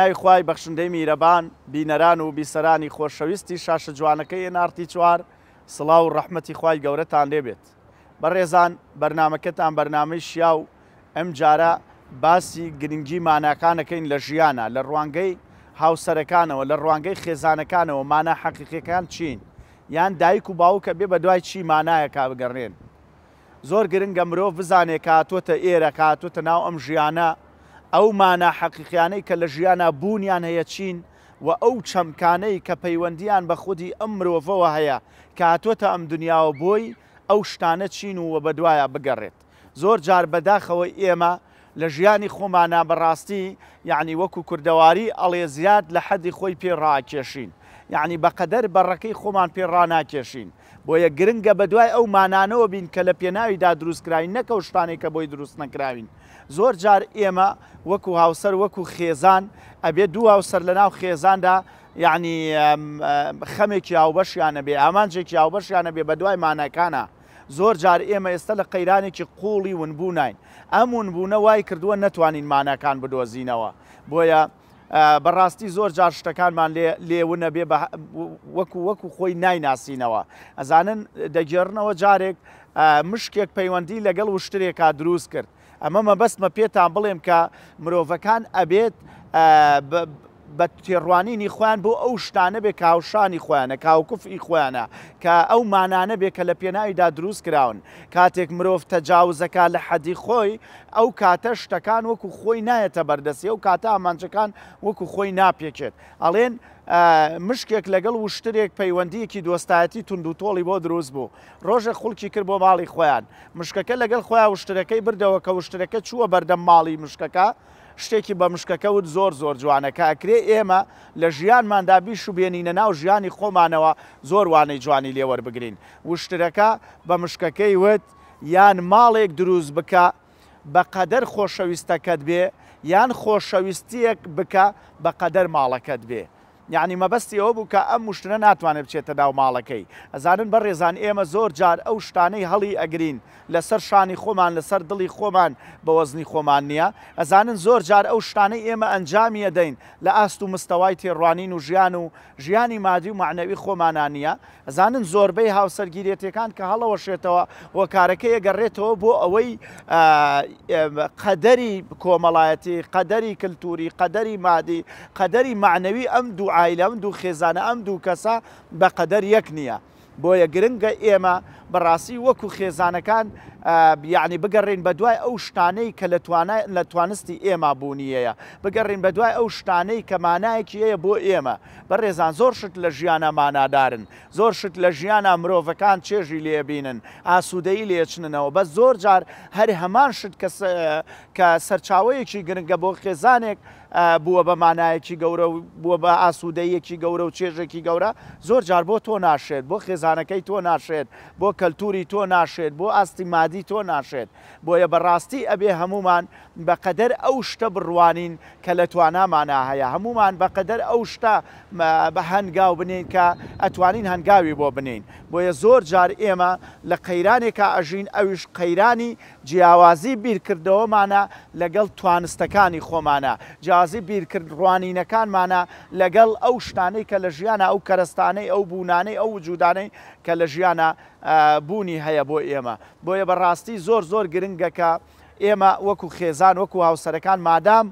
ناوی خی بەخشندەی میرەبان بینەران و بیسەرانی خۆشەویستی شاشە جوانەکەی نارتی چوار سڵاو و ڕەحمەتی خی گەورەتان لێبێت بەڕێزان بەرنمەکەتان بەرنمەی شیا و ئەم جارە باسی گرنگی ماناکانەکەین لە ژیانە لە ڕوانگەی هاوسەرەکانەوە لە ڕوانگەی خێزانەکانەوە مانە حەقیقەکان چین یان دایک و باوکە بێ بە دوای چی مانایە کا بگەڕێن زۆر گرنگە مرۆڤ بزانێ کاتۆتە ئێرە کاتۆتە ناو ئەم ژیانە ئەو مانە حەقیقیانەی کە لە ژیانە بوونیان هەیە چین و ئەو چەمکانەی کە پەیوەندیان بە خودی ئەم مرۆڤەوە هەیە کە هاتووەتە ئەم دنیاوە بۆی ئەو شتانە چین و وە بەدوایە بگەڕێت زۆر جار بەداخەوە ئێمە لە ژیانی خۆمانە بەڕاستی یعنی وەکو کوردەواری ئەڵێ زیاد لە حەدی خۆی پێڕاکێشین یعنی بەقەدەر بەڕەکەی خۆمان پێڕناکێشین بۆیە گرنگە بەدوای ئەو مانانەوە بین کە لە پێناویدا دروستکراوین نەکە شتانێک کە بۆی دروست نەکراوین زۆر جار ئێمە وەکو هاوسەر وەکو خێزان ئەبێ دوو هاوسەر لە ناو خێزاندا یعنی خەمێکی هاوبەشیانە بێ ئامانجێکی هاوبەشیانە بێ بە دوای مانەکانە زۆر جار ئێمە ئێستا لە قەیرانێکی قوڵی ونبوو ناین ئەم ونبوونە وای کردووە نەتوانین مانەکان بدۆزینەوە بۆیە بەڕاستی زۆر جار شتەکانمان لێونە بێ وەکو وەکو خۆی نایناسینەوە ئەزانن دەگێڕنەوە جارێک مشکێک پەیوەندی لەگەڵ وشترێکا دروست کرد ئەمە مەبەستمە پێتان بڵێم کە مرۆڤەکان ئەبێت بە تێڕوانینی خوان بۆ ئەو شتانە بێ کاوشانی خۆیانە کاوکفی خۆیانە کە ئەو مانانە بێ کە لە پێناویدا دروست کراون کاتێک مرۆڤ تەجاوزەکە لە حەدی خۆی ئەو کاتە شتەکان وەکو خۆی نایەتە بەردەسی ئەو کاتە ئامانجەکان وەکو خۆی ناپێکێت ئەڵێن مشکێک لەگەڵ و شتێک پەیوەندیەکی دۆستایەتی تونند و تۆڵی بۆ دروست بوو ڕۆژە خولکی کرد بۆ ماڵی خۆیان مشکەکە لەگەڵ خۆیان وشتەکەی بردەوە کە وشتەکە چووە بەردەم ماڵی مشکەکە شتێکی بە مشکەکەوت زۆر زۆر جوانەکە ئەکرێ ئێمە لە ژیانماندا بیش و بێنینە ناو ژیانی خۆمانەوە زۆر وانەی جوانی لێوەربگرین وشتەکە بە مشکەکەی وت یان ماڵێک دروست بکە بە قەدەر خۆشەویستەکەت بێ یان خۆشەویستیەک بکە بە قەدەر ماڵەکەت بێ. یعنی مەبەستی ئەوە بوو کە ئەم مشتە ناتوانێت بچێتە ناو ماڵەکەی ئەزانن بە ڕێزان ئێمە زۆر جار ئەو شتانەی هەڵی ئەگرین لەسەر شانی خۆمان لەسەر دڵی خۆمان بە وەزنی خۆمان نییە ئەزانن زۆر جار ئەو شتانەی ئێمە ئەنجامیە دەین لە ئاست و مستەوای تێڕوانین و ژیان و ژیانی مادی و معنەوی خۆمانانیە ئەزانن زۆربەی هاوسەرگیرێتەکان کە هەڵەوە شێتەوە وە کارەکە ەگەڕێتەوە بۆ ئەوەی قەدەری کۆمەڵایەتی قەدەری کللتوری قەدەری مادی قەدەری معنەوی ئەم دوعا عیلە دوو خێزانە ئەم دوو کەسە بەقەدەر یەک نییە بۆیە گرنگە ئێمە بەڕاستی وەکو خێزانەکان بیانی بگەڕین بە دوای ئەو شتانەی کە لە توانستی ئێمە بوونیەیە بگەڕین بە دوای ئەو شتانەی کە مانایەکی ئەیە بۆ ئێمە بە ڕێزان زۆر شت لە ژیانە مانادارن زۆر شت لە ژیانە مرۆڤەکان چێژی لێبینن ئاسوودەی لێچننەوە بە زۆر جار هەر هەمان شت کە سەرچاوەیەکی گرنگە بۆ خێزانێک بووە بە مانایەکی گەورە بووە بە ئاسوودەیەکی گەورە و چێژێکی گەورە زۆر جار بۆ تۆ ناشێت بۆ خێزانەکەی تۆ ناشێت بۆ کەلتوری تۆ ناشێت بۆ ئاستی مادی تۆ ناشێت بۆیە بەڕاستی ئەبێ هەمومان بەقەدەر ئەو شتە بڕوانین کە لە توانامانە هەیە هەمومان بەقەدەر ئەو شتە بە هەنگاو بنین کە ئەتوانین هەنگاوی بۆ بنین بۆیە زۆر جار ئێمە لە قەیرانێکا ئەژین ئەویش قەیرانی جیاوازی بیرکردەوەمانە لەگەڵ توانستەکانی خۆمانە جیازی بیرکردڕوانینەکانمانە لەگەڵ ئەو شتانەی کە لە ژیانە ئەو کەرستانەی ئەو بوونانەی ئەو وجودانەی کە لە ژیانە بوونی هەیە بۆ ئێمە بۆیە بەڕاستی زۆر زۆر گرنگەکە ئێمە وەکو خێزان وەکو هاوسەرەکان مادام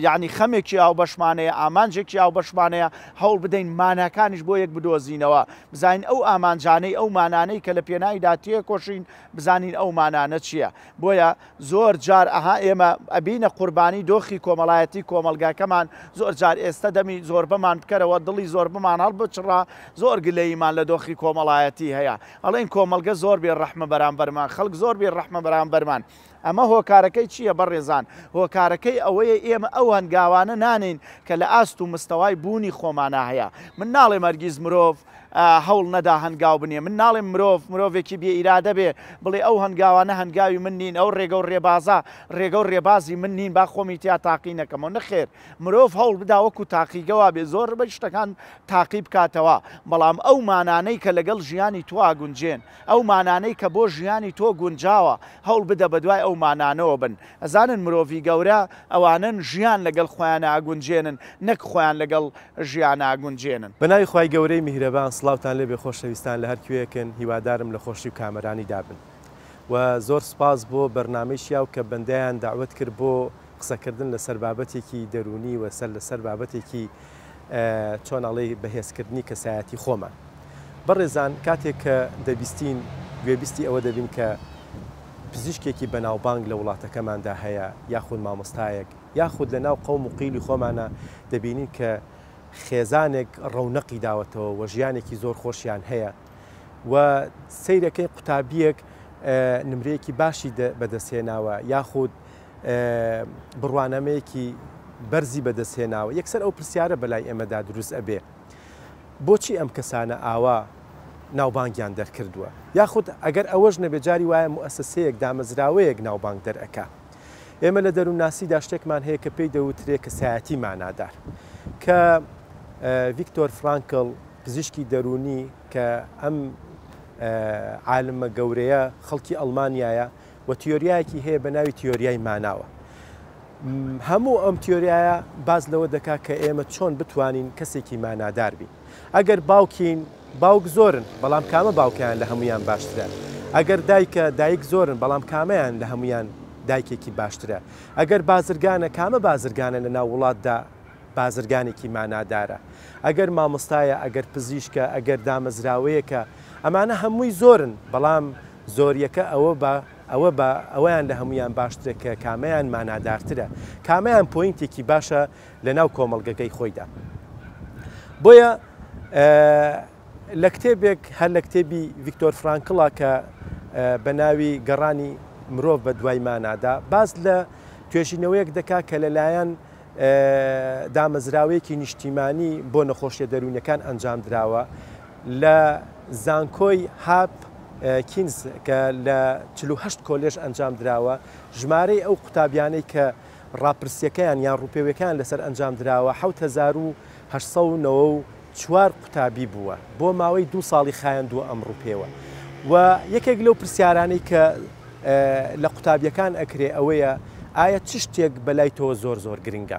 یعنی خەمێکی ئاو بەشمانەیە ئامانجێکی ئاو بەشمانەیە هەوڵ بدەین ماناکانیش بۆ یەک بدۆزینەوە بزانین ئەو ئامانجانەی ئەو مانانەی کە لە پێناویدا تێکۆشین بزانین ئەو مانانە چییە بۆیە زۆر جار ئەها ئێمە ئەبینە قوربانی دۆخی کۆمەڵایەتی کۆمەلگاکەمان زۆر جار ئێستا دەمی زۆر بمان بکەرەوە دڵی زۆر بمان هەڵ بچڕا زۆر گلەیمان لە دۆخی کۆمەڵایەتی هەیە ئەڵین کۆمەلگە زۆر بێ ڕەحمە بەرامبەرمان خەڵک زۆر بێ ڕەحمە بەرامبەرمان ئەمە هۆکارەکەی چییە بەڕێزان هۆکارەکەی ئەوەیە بڵێ ئێمە ئەوان گاوانە نانین کە لە ئاست و مستەوای بوونی خۆمانە هەیە من ناڵێ مەرگیز مرۆڤ هەوڵ نەدا هەنگاو بنیێ من ناڵێ مرۆڤ مرۆڤێکی بێ ئیرادە بێ بڵێ ئەو هەنگاوانە هەنگاوی من نین ئەو ڕێگە و ڕێبازە ڕێگە و ڕێبازی من نین با خۆمی تیا تاقی نەکەمەوە نەخێر مرۆڤ هەوڵ بدا وەکو تاقیگەوا بێ زۆر بە شتەکان تاقی بکاتەوە بەڵام ئەو مانانەی کە لەگەڵ ژیانی توا گونجێن ئەو مانانەی کە بۆ ژیانی تۆ گونجاوە هەوڵ بدە بە دوای ئەو مانانەوە بن ئەزانن مرۆڤی گەورە ئەوانن ژیان لەگەڵ خۆیان ئاگونجێنن نەک خۆیان لەگەڵ ژیان ئاگونجێنن بەناوی خی گەورەی میهرەبان سلااوان لێ بێ خۆشەویستان لە هەرکوێکن هیوادارم لە خۆشی و کامەرانی دابن و زۆر سپاس بۆ بەرنمەیشیاو کە بەندیان داوت کرد بۆ قسەکردن لە سەر بابەتێکی دەرونی و سەر لەسەر بابەتێکی چۆنەڵی بەهێزکردنی کەسایەتی خۆمان بەڕێزان کاتێک کە دەبیستین گوێبیستی ئەوە دەبین کە پزیشکێکی بەناوبانگ لە وڵاتەکەماندا هەیە یاخود مامۆستایەک یاخود لە ناو قەوم و قیلی خۆمانە دەبینین کە خێزانێک ڕەونەقی داوەتەوە وە ژیانێکی زۆر خۆشیان هەیە و سیرەکەی قوتابیەک نمرەیەکی باشی بەدەستێناوە یاخود بڕوانەمەیەکی بەرزی بەدەستێناوە یەکسەر ئەو پرسیارە بەلای ئێمەدا دروست ئەبێ بۆچی ئەم کەسانە ئاوا ناوبانگیان دەرکردووە یاخود ئەگەر ئەوەش نەبێجاری وایە موەسسەیەک دامەزراوەیەک ناوبانگ دەرەکە ئێمە لە دەرووناسیدا شتێکمان هەیە کە پێی دەوترێ کە سایەتی مانادار کە ڤیکتۆر فرانکل پزیشکی دەرونی کە ئەم عالمە گەورەیە خەڵکی ئەلمانیایە و تیۆریایەکی هەیە بە ناوی تیۆریای ماناوە. هەموو ئەم تیۆریایە باز لەوە دەکا کە ئێمە چۆن بتوانین کەسێکی مانادار بین. ئەگەر باوکین باوک زۆرن بەڵام کامە باوکیان لە هەمویان باشترە. ئەگەر دایکە دایک زۆرن بەڵام کامەیان لە هەمویان دایکێکی باشترە. ئەگەر بازرگانە کامە بازرگانە لە ناو وڵاتدا بازرگانێکی مانادارە ئەگەر مامۆستایە ئەگەر پزیشکە ئەگەر دامەزراوەیەکە ئەمانە هەمووی زۆرن بەڵام زۆریەکە ئەوە بە ئەوە بە ئەویان لە هەمویان باشترێکە کامیان مانادارترە کامیان پوینتێکی باشە لە ناو کۆمەلگەکەی خۆیدا بۆیە لە کتێبێک هەر لە کتێبی ڤیکتۆر فرانکڵا کە بە ناوی گەڕانی مرۆڤ بە دوای مانادا باز لە توێژینەوەیەک دەکا کە لەلایەن دامەزراوەیەکی نیشتیمانی بۆ نەخۆشیە دەرونەکان ئەنجام درراوە لە زانکۆی هاپ کینز کە لە 48 کۆلێژ ئەنجام درراوە ژمارەی ئەو قوتابیانەی کە ڕاپرسیەکەیان یان ڕوپێوەکان لەسەر ئەنجام درراوە 1970 چوار قوتابی بووە بۆ ماوەی دو ساڵی خایەندووە ئەم ڕوپێوە و یەکێک لەو پرسیارانەی کە لە قوتابیەکان ئەکرێ ئەوەیە ئایا چ شتێک بەلای تۆ زۆر زۆر گرنگە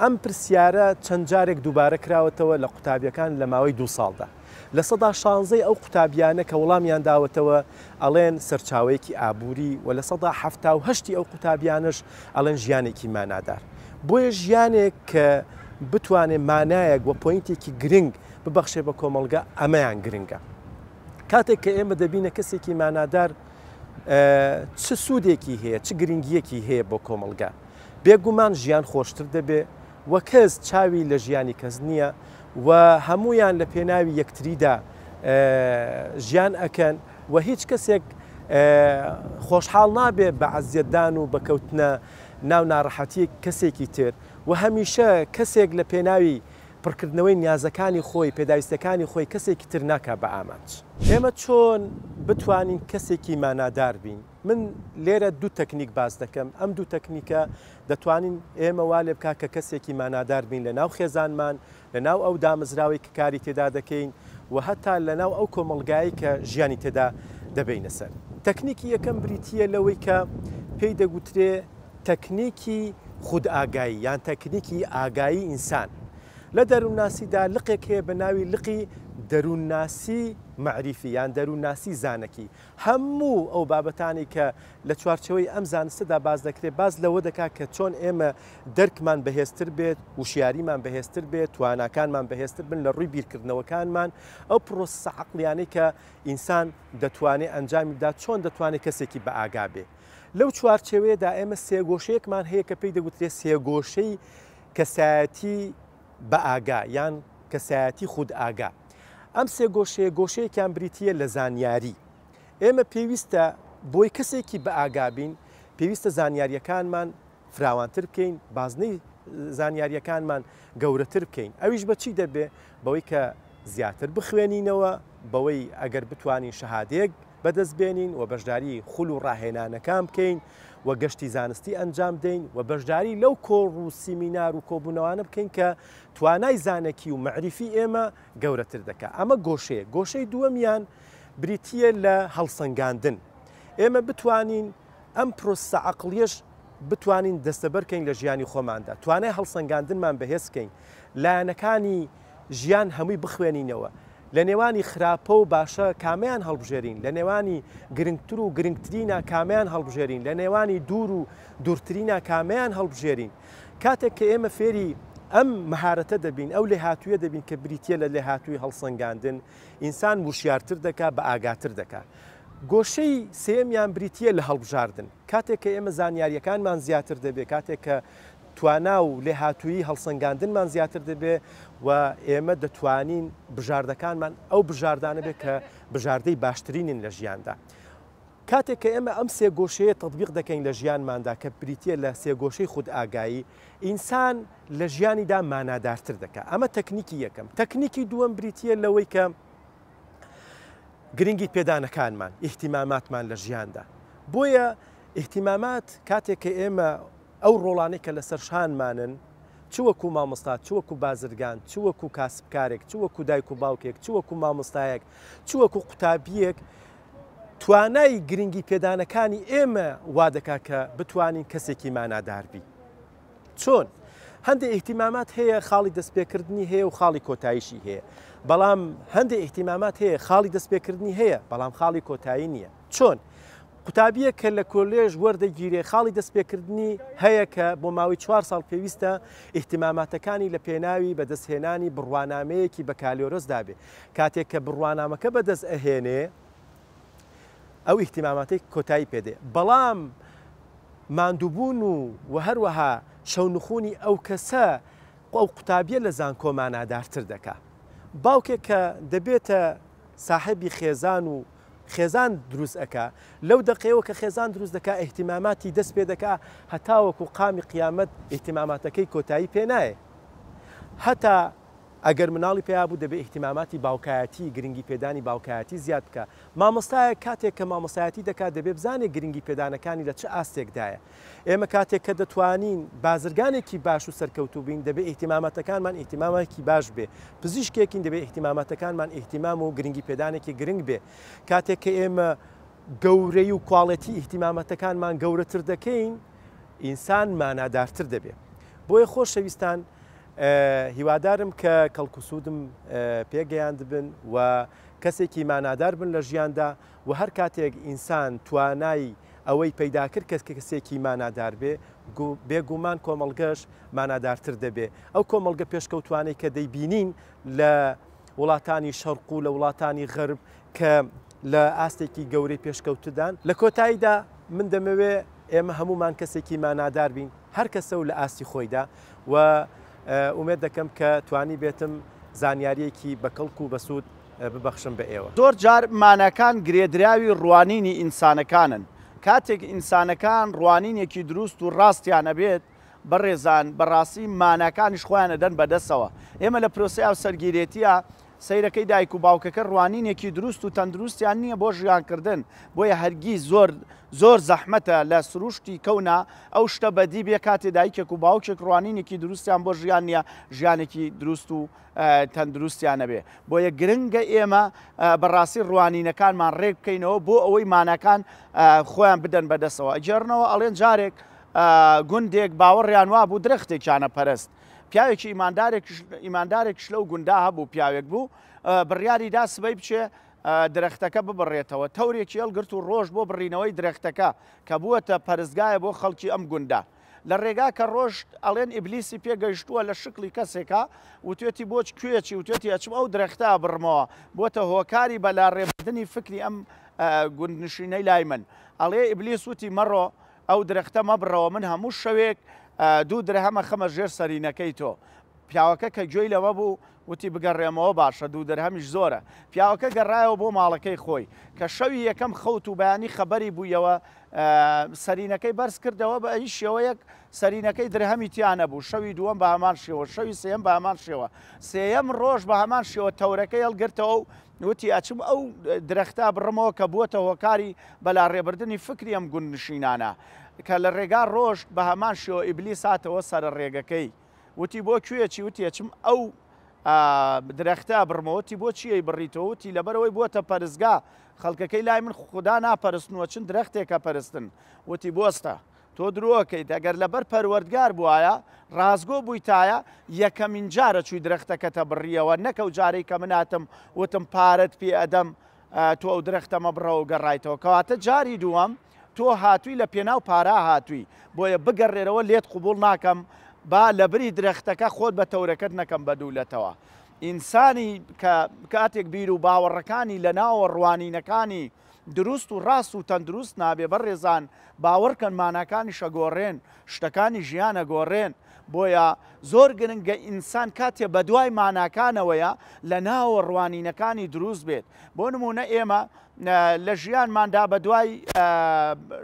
ئەم پرسیارە چەند جارێک دووبارە کراوەتەوە لە قوتابیەکان لە ماوەی دو ساڵدا لە سەدا شانزەی ئەو قوتابیانە کە وەڵامیان داوەتەوە ئەڵێن سەرچاوەیەکی ئابووری و لە سەدا هەفتا و هەشتی ئەو قوتابیانش ئەڵێن ژیانێکی مانادار بۆیە ژیانێک کە بتوانێت مانایەک وە پوینتێکی گرنگ ببەخشێ بە کۆمەلگە ئەمەیان گرنگە کاتێک کە ئێمە دەبینە کەسێکی مانادار چ سوودێکی هەیە چ گرنگیەکی هەیە بۆ کۆمەلگا بێگومان ژیان خۆشتر دەبێ وە کەس چاوی لە ژیانی کەس نییە و هەمویان لە پێناوی یەکتریدا ژیان ئەکەن و هیچ کەسێک خۆشحاڵ نابێ بە عزیەتدان و بەکەوتنە ناو ناڕەحەتی کەسێکی تر و هەمیشە کەسێک لە پێناوی پڕکردنەوەی نیازەکانی خۆی پێداویستەکانی خۆی کەسێکی تر ناکە بە ئامانج. ئێمە چۆن بتوانین کەسێکی مانادار بین. من لێرە دوو تەکنیک باز دەکەم ئەم دوو تەکنیکە دەتوانین ئێمە وا لێ بک کە کەسێکی مانادار بین لە ناو خێزانمان لە ناو ئەو دامزراوی کە کاری تێدا دەکەین و هەتا لە ناو ئەو کۆمەلگایی کە ژیانی تێدا دەبینە سەر. تەکنیکی یەکەم بریتە لەوەی کە پێی دەگوترێ تەکنیکی خودئگایی یان تەکنیکی ئاگایی ئینسان لە دەروونناسیدا لقێک هەیە بە ناوی لقی دەروونناسی معریفیان دەروونناسی زانکی هەموو ئەو بابەتانی کە لە چوارچەوەی ئەم زانستدا باز دەکرێت باز لەوە دەکا کە چۆن ئێمە دەرکمان بەهێزتر بێت وشیاریمان بەهێزتر بێت تواناکانمان بەهێزتر بن لە ڕووی بیرکردنەوەکانمان ئەو پرۆسە عقلیانەی کە ئینسان دەتوانێت ئەنجامیدا چۆن دەتوانێت کەسێکی بە ئاگا بێ لەو چوارچەوەیەدا ئێمە سێگۆشەیەکمان هەیە کە پێی دەگوترێت سێگۆشەی کەسایەتی بە ئاگا یان کەسایەتی خود ئاگا. ئەم سێ گۆشەیە گۆشەیەکیان بریتە لە زانیاری. ئێمە پێویستە بۆی کەسێکی بە ئاگابین پێویستە زانیاریەکانمان فراوانتر بکەین بازنەی زانیاریەکانمان گەورەتر بکەین. ئەویش بەچی دەبێ بەوەی کە زیاتر بخوێنینەوە بەوەی ئەگەر بتوانین شەهادەیەک بەدەستبێنین و بەشداری خول و ڕاهێنانەکان بکەین و گەشتی زانستی ئەنجام دەین و بەشداری لەو کۆڕ و سیمینار و کۆبوونەوانە بکەین کە توانای زانەکی و معریفی ئێمە گەورەتر دەکە ئەمە گۆشەیە گۆشەی دووەمیان بریتە لە هەڵسەنگاندن ئێمە بتوانین ئەم پرۆسە عقلیەش بتوانین دەستەبەرکەین لە ژیانی خۆماندا توانای هەڵسەنگاندنمان بەهێزکەین لایەنەکانی ژیان هەمووی بخوێنینەوە لە نێوانی خراپە و باشە کامیان هەڵبژێرین لە نێوانی گرنگتر و گرنگترینە کامیان هەڵبژێرین لە نێوانی دوور و دوورترینە کامیان هەڵبژێرین کاتێک کە ئێمە فێری ئەم مهارەتە دەبین ئەو لێ هاتوویە دەبین کە بریتە لە لێ هاتووی هەڵسەنگاندن ئینسان وشیارتر دەکا بە ئاگاتر دەکا. گۆشەی سێمیان بریتە لە هەڵبژاردن کاتێک کە ئێمە زانیاریەکانمان زیاتر دەبێت کاتێک کە توانا و لێ هاتووی هەڵسەنگاندنمان زیاتر دەبێ و ئێمە دەتوانین بژاردەکانمان ئەو بژاردانە بێت کە بژاردەی باشترینین لە ژیاندا. کاتێک کە ئێمە ئەم سێگۆشەیە تطببیق دەکەین لە ژیانماندا کە بریتە لە سێگۆشەی خود ئاگایی ئینسان لە ژیانیدا مانادارتر دەکە ئەمە تەکنیکی یەکەم تەکنیکی دووەم بریتە لەوەی کە گرنگی پێدانەکانمان ئیحتیماماتمان لە ژیاندا بۆیە ئیحتیمامات کاتێک کە ئێمە ئەو ڕۆڵانەی کە لەسەر شانمانن چوەکو مامۆستا چوەکو بازرگان چوەکو کاسبکارێک چوەکو دایک و باوکێک چوەکو مامۆستایەک چوەکو قوتابیەک توانای گرنگی پێدانەکانی ئێمە وا دەکا کە بتوانین کەسێکی ماناداربی چۆن هەندێک ئیحتیمامات هەیە خاڵی دەستپێکردنی هەیە و خاڵی کۆتاییشی هەیە بەڵام هەندێک ئیحتیمامات هەیە خاڵی دەستپێکردنی هەیە بەڵام خاڵی کۆتایی نییە چۆن؟ قوتابیە کە لە کۆلێژ وەردەگیرێ خاڵی دەستپێکردنی هەیە کە بۆ ماوەی چوار ساڵ پێویستە احتیماماتەکانی لە پێناوی بەدەستهێنانی بڕوانامەیەکی بە کالیۆرۆز دابێ کاتێک کە بڕوانامەکە بەدەست ئەهێنێ ئەو احتیماماتەی کۆتایی پێدێ بەڵام ماندووبوون و و هەروەها شەونخونی ئەو کەسە ئەو قوتابیە لە زانکۆمانادارتر دەکات باوکێک کە دەبێتە ساحبی خێزان و خێزان دروست ئەکا لەو دەقەوە کە خێزان دروست دەکا احتیماماتی دەست پێ دەکا هەتاوەکو قامی قیامەت احتیماماتەکەی کۆتایی پێ نایە هەتا ئەگەر مناڵی پیابوو دەبێت احتیماماتی باوکایەتی گرنگی پێدانی باوکایەتی زیاد بکە مامۆستایە کاتێک کە مامۆسایەتی دەکات دەبێت بزانێت گرنگی پێدانەکانی لە چه ئاستێکدایە ئێمە کاتێک کە دەتوانین بازرگانێکی باش و سەرکەوتو بین دەبێت احتیمامەتەکانمان احتیمامەکی باش بێ پزیشکێکین دەبێت احتیمامەتەکانمان احتیمام و گرنگی پێدانێکی گرنگ بێ کاتێک کە ئێمە گەورەی و کوواڵەتی احتیمامەتەکانمان گەورەتر دەکەین ئینسان مانادارتر دەبێت بۆیە خۆشەویستان هیوادارم کە کەڵکوسوودم پێگەیاند بن و کەسێکی مانادار بن لە ژیاندا و هەر کاتێک ئینسان توانایی ئەوەی پەیدا کرد کەس کەسێکی مانادار بێ بێگومان کۆمەلگەش مانادارتر دەبێ ئەو کۆمەلگە پێشکەوتوانەی کە دەیبینین لە وڵاتانی شەرق و لە وڵاتانی غرب کە لە ئاستێکی گەورەی پێشکەوتدان لە کۆتاییدا من دەمەوێ ئێمە هەمومان کەسێکی مانادار بین هەر کەسە و لە ئاستی خۆیدا و ئومێت دەکەم کە توانی بێتم زانیاریەکی بە کەڵکو و بەسوود ببەخشم بە ئێوە. زۆر جارمانەکان گرێدراوی ڕوانینی ئینسانەکانن. کاتێک ئینسانەکان ڕوانینێکی دروست و ڕاستیانە بێت بەڕێزان بەڕاستی مانەکانیش خۆیانە دەن بەدەستەوە. ئێمە لە پرۆسی ئاو سەرگیرێتیە سیرەکەی دایک و باوکەکە ڕوانینێکی دروست و تەندروستیان نییە بۆ ژیانکردن بۆیە هەرگی زۆر زۆر زەحمەتە لە سروشتی کەونا ئەو شتە بەدی بێ کاتێ دایکێک و باوکێک ڕوانینێکی دروستیان بۆ ژیان نیە ژیانێکی دروست و تەندروستیانە بێ بۆیە گرنگە ئێمە بەڕاستی ڕوانینەکانمان ڕێ بکەینەوە بۆ ئەوەی مانەکان خۆیان بدەن بەدەستەوە ئەجێرنەوە ئەڵێن جارێک گوندێک باوەڕیان وا بوو درختێکیانە پەرست پیاوێکی ئیماندارێکش لەو گوندا هەبوو پیاوێک بوو بڕیاری دا سبەی بچێ درەختەکە ببڕێتەوە تەورێکی ئەلگرت و ڕۆژ بۆ بڕینەوەی درەختەکە کە بووەتە پەرزگایە بۆ خەڵکی ئەم گوندا. لە ڕێگا کە ڕۆژ ئەڵێن ئیبلیسی پێگەیشتووە لە شکلی کەسێکا وتێتی بۆچ کوێکی وتێتی ئەچم ئەو درەختا بڕمەوە بۆتە هۆکاری بەلاڕێبدنی فکری ئەم گوندنشینەی لای من ئەڵێ ئیبلیس وتی مەڕۆ ئەو درەختە مەبڕەوە من هەموو شەوێک دوو درهەمە خەمە ژێر سەرینەکەی تۆ پیاوەکە کە گوێی لەوە بوو وتی بگەڕێمەوە باشە دوو دەرهەمیش زۆرە پیاوەکە گەڕایەوە بۆ ماڵەکەی خۆی کە شەوی یەکەم خەوت و بەیانی خەبەری بوویەوە سەرینەکەی بەرز کردەوە بە ئەی شێوەیەک سەرینەکەی درهەمی تیانە بوو شەوی دووەم بە هەمان شێوە شەوی سێم بە هەمان شێوە سێەم ڕۆژ بە هەمان شێوە تەورەکە هەڵگرتەوە و وتی ئاچم ئەو درەختا بڕمەوە کە بووەتە هۆکاری بەلا ڕێبردننی فکری ئەم گوندنشینانە کە لە ڕێگا ڕۆژ بە هەمان شێوە ئیبلی ساتەوە سرە ڕێگەکەی وتی بۆ کوێکی وتیەچم ئەو درەختە بڕمەوەتی بۆ چیەی بڕیتەوەتی لەبەرەوەی بووە پەرزگا خەڵکەکەی لای من خوددا ناپەرستنەوە چن درەختێکە پەرستن وتی بۆستە. تۆ درۆکەیت ئەگەر لەبەر پەروەردگار بواە ڕازگۆ بوویتایە یەکەمین جارە چوی درەختەکەتە بڕیەوە نەکەو جارەی کە مناتم وتم پارەت پێ ئەدەم تۆ ئەو درەختەمە بڕەوە گەڕایتەوە کەواتە جاری دووەم تۆ هاتووی لە پێناو پارا هاتووی بۆیە بگەڕێرەوە لێت قوبول ناکەم با لە بری درەختەکە خۆت بە تەورەکەت نەکەم بەدوولەتەوە. ئینسانی کاتێک بیر و باوەڕەکانی لە ناوە ڕوانینەکانی دروست و ڕاست و تەندروست نابێ بە ڕێزان باوەڕکەن ماناکانی شەگۆڕێن شتەکانی ژیانە گۆڕێن بۆیە زۆر گرنگگە ئینسان کاتێ بە دوای ماناکانەوەیە لە ناوە ڕوانینەکانی دروست بێت بۆ نمونە ئێمە لە ژیانماندا بە دوای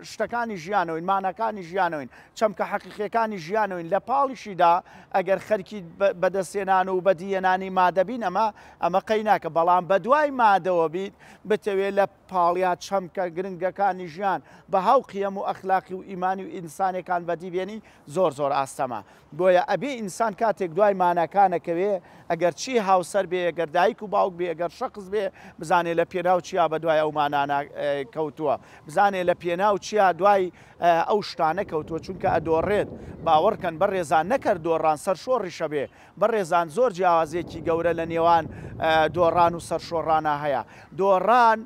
شتەکانی ژیانەوەین مانەکانی ژیانەوەین چەمکە حەقیقیەکانی ژیانەوەین لە پاڵیشیدا ئەگەر خەرکی بەدەستێنان و بەدیەنانی مادەبین ئەمە ئەمە قەیناکە بەڵام بە دوای مادەوە بیت بتەوێت لە پاڵیا چەمکە گرنگەکانی ژیان بە هاو قیەم و ئەخلاقی و ئیمانی و ئینسانێکان بەدیبێنی زۆر زۆر ئاستەما بۆیە ئەبێ ئینسان کاتێک دوای مانەکانەکەوێ ئەگەر چی هاوسەر بێ گەردایک و باوک بێ گەر شەقز بێ بزانێ لە پێراو چیا بە دوای ئەومانانە کەوتووە بزانێ لە پێناو چیا دوای ئەو شتانە کەوتووە چونکە ئەدۆڕێت باوەڕکەن بە ڕێزان نەکرد دۆڕان سەر شۆڕیشە بێ بە ڕێزان زۆر جیاوازێکی گەورە لە نێوان دۆڕان و سەر شۆڕانە هەیە دۆڕان،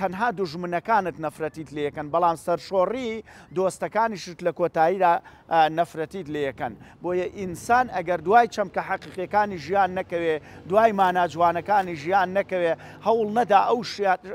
تەنها دوژمنەکانت نەفرەتیت لەکەن بەڵام سەر شۆڕی دۆستەکانی شت لە کۆتاییدا نەفرەتیت لەکەن بۆیە ئینسان ئەگەر دوای چەم کە حەقیقەکانی ژیان نەکەوێ دوای ماناجوانەکانی ژیان نەکەوێ هەوڵ نەدا ئەو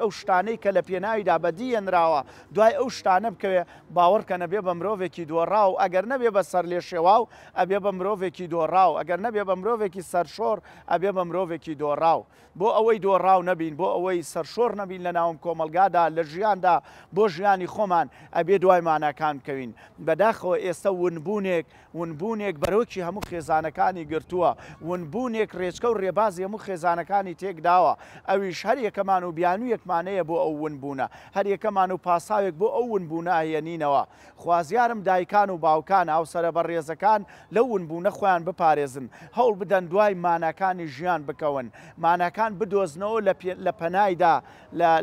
ئەو شتانەی کە لە پێناویدا بەدیێنراوە دوای ئەو شتانە بکەوێ باوەڕکە نەبێ بە مرۆڤێکی دۆڕاو ئەگەر نەبێ بە سەر لێ شێواو ئەبێ بە مرۆڤێکی دۆڕاو ئەگەر نەبێ بە مرۆڤێکی سەرشۆر ئەبێ بە مرۆڤێکی دۆڕاو بۆ ئەوەی دۆڕاو نەبین بۆ ئەوەی سەرشۆر نەبین لە ناوم کۆمەلگادا لە ژیاندا بۆ ژیانی خۆمان ئەبێ دوای ماناکان بکەوین بەداخەوە ئێستا و ونبوونێک ونبوونێک بەرەوەکی هەموو خێزانەکانی گرتووە ونبوونێک ڕێچکە و ڕێباز هەموو خێزانەکانی تێکداوە ئەویش هەر یەکەمان و بیانوو یەکمانەیە بۆ ئەو ونبوونە هەر یەکەمان و پاساوێک بۆ ئەو ونبوونە هێنینەوە خوازیارم دایکان و باوکان هاوسرە بە ڕێزەکان لەو ونبوونە خۆیان بپارێزن هەوڵ بدەن دوای ماناکانی ژیان بکەون ماناکان بدۆزنەوە لە پەنایدا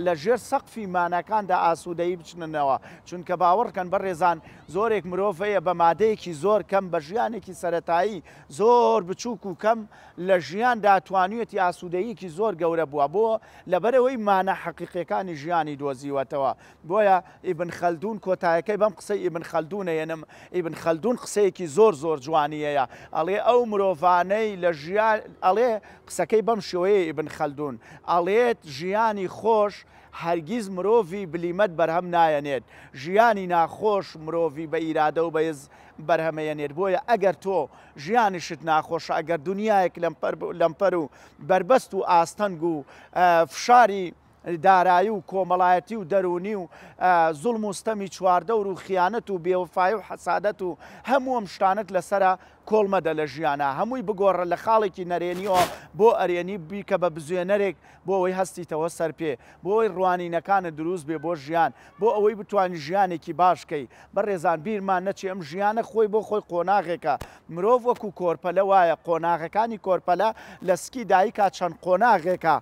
لە ژێر سەقفی ماناکاندا ئاسوودەی بچننەوە چونکە باوەڕکەن بە ڕێزان زۆرێک مرۆڤەیە بە مانە ئامادەیەکی زۆر کەم بە ژیانێکی سەتایی زۆر بچووک و کەم لە ژیان داتوانێتی ئاسوودەیەکی زۆر گەورە بووە بۆ لەبەرەوەی مانە حەقیقەکانی ژیانی دۆزیوەتەوە بۆیە ئیبن خەلدون کۆتایەکەی بەم قسەی ئیبن خەلدونەێنم ئیبن خەلدون قسەیەکی زۆر زۆر جوانیەیە ئەڵێ ئەو مرۆڤانەی لە ژیان ئەڵێ قسەکەی بەم شێوەیە ئیبن خەلدون ئەڵێت ژیانی خۆش هەرگیز مرۆڤی بلیمەت بەرهەم نایەنێت ژیانی ناخۆش مرۆڤی بە ئیرادە و بەز بەرهەمەیەنێت بۆیە ئەگەر تۆ ژیانیشت ناخۆش ئەگەر دنیایەک لەمپەر و بربەست و ئاستەنگ و فشاری دارایی و کۆمەڵایەتی و دەرونی و زوڵ مستەمی چواردە و خیانەت و بێوفای و حەسادەت و هەموو ئەم شتانت لەسرە کۆڵمەدە لە ژیانە هەمووی بگۆڕە لە خاڵێکی نەرێنیەوە بۆ ئەرێنی بیکە بە بزوێنەرێک بۆ ئەوەی هەستیتەوە سەر پێ بۆ ئەوی ڕوانینەکانە دروست بێ بۆ ژیان بۆ ئەوەی بتوانین ژیانێکی باشکەی بە ڕێزان بیرمان نەچی ئەم ژیانە خۆی بۆ خۆی قۆناغێکە مرۆڤ وەکو کۆرپەلە وایە قۆناغەکانی کۆرپەلە لە سکی دایکا چەند قۆناغێکە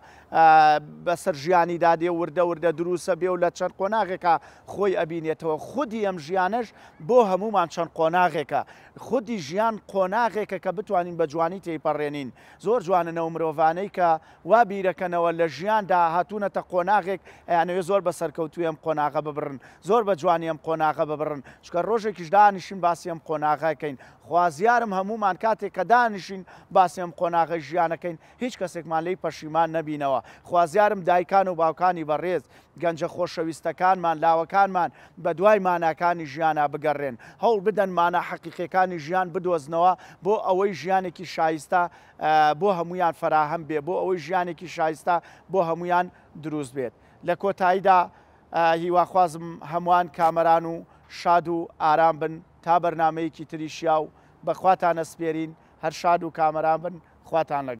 بەسەر ژیانی دادێ وردە وردە دروسە بێ و لە چەند قۆناغێکە خۆی ئەبینێتەوە خودی ئەم ژیانش بۆ هەمومان چەند قۆناغێکە خودی ژیان قۆناغێکە کە بتوانین بە جوانی تێیپەڕێنین زۆر جوانەوە مرۆڤانەی کە وا بیرەکەنەوە لە ژیاندا هاتوونەتە قۆناغێک ئەیانەوێ زۆر بە سەرکەوتویم قۆناغە ببرن زۆر بە جوانیم قۆناغە ببرن چکە ڕۆژێکیش دانیشین باسیم قۆناغاکەین خوازیارم هەمومان کاتێک کە دانیشین باسیم قۆناغی ژیانەکەین هیچ کەسێکمان لی پەشیمان نبینەوە خوازیارم دایکان و باوکانی بەڕێز گەنجە خۆشەویستەکانمان لاوەکانمان بە دوای ماناکانی ژیانە بگەڕێن هەوڵ بدەن مانە حەقیقەکانی ژیان بدۆزنەوە بۆ ئەوەی ژیانێکی شایستا بۆ هەمویان فراهم بێ بۆ ئەوەی ژیانێکی شایستا بۆ هەمویان دروست بێت لە کۆتاییدا هیواخوازم هەمووان کامەران و شاد و ئارام بن تا بەرنمەیەکی تریشیا و بەخواتانە سپێرین هەر شاد و کامەران بن خواتان لەگە